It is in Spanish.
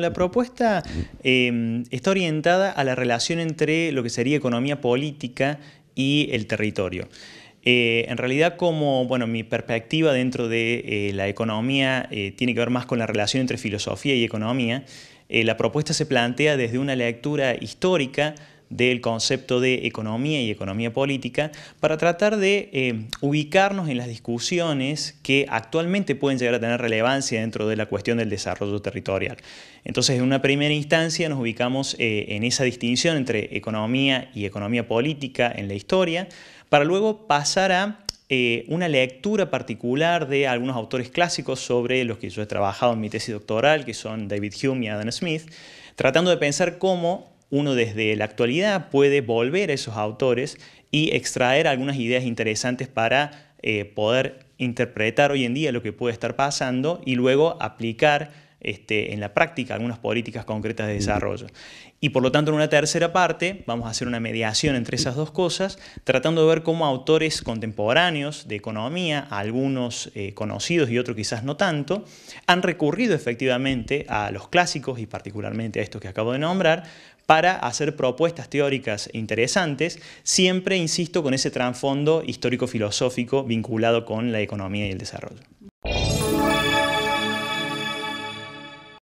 la propuesta em, está orientada a la relación entre lo que sería economía política y el territorio. Eh, en realidad, como mi perspectiva dentro de eh, la economía eh, tiene que ver más con la relación entre filosofía y economía, la propuesta se plantea desde una lectura histórica del concepto de economía y economía política para tratar de eh, ubicarnos en las discusiones que actualmente pueden llegar a tener relevancia dentro de la cuestión del desarrollo territorial. Entonces, en una primera instancia nos ubicamos eh, en esa distinción entre economía y economía política en la historia, para luego pasar a eh, una lectura particular de algunos autores clásicos sobre los que yo he trabajado en mi tesis doctoral, que son David Hume y Adam Smith, tratando de pensar cómo uno desde la actualidad puede volver a esos autores y extraer algunas ideas interesantes para eh, poder interpretar hoy en día lo que puede estar pasando y luego aplicar este, en la práctica algunas políticas concretas de desarrollo. Y por lo tanto, en una tercera parte, vamos a hacer una mediación entre esas dos cosas, tratando de ver cómo autores contemporáneos de economía, algunos eh, conocidos y otros quizás no tanto, han recurrido efectivamente a los clásicos y particularmente a estos que acabo de nombrar, para hacer propuestas teóricas interesantes, siempre, insisto, con ese trasfondo histórico-filosófico vinculado con la economía y el desarrollo.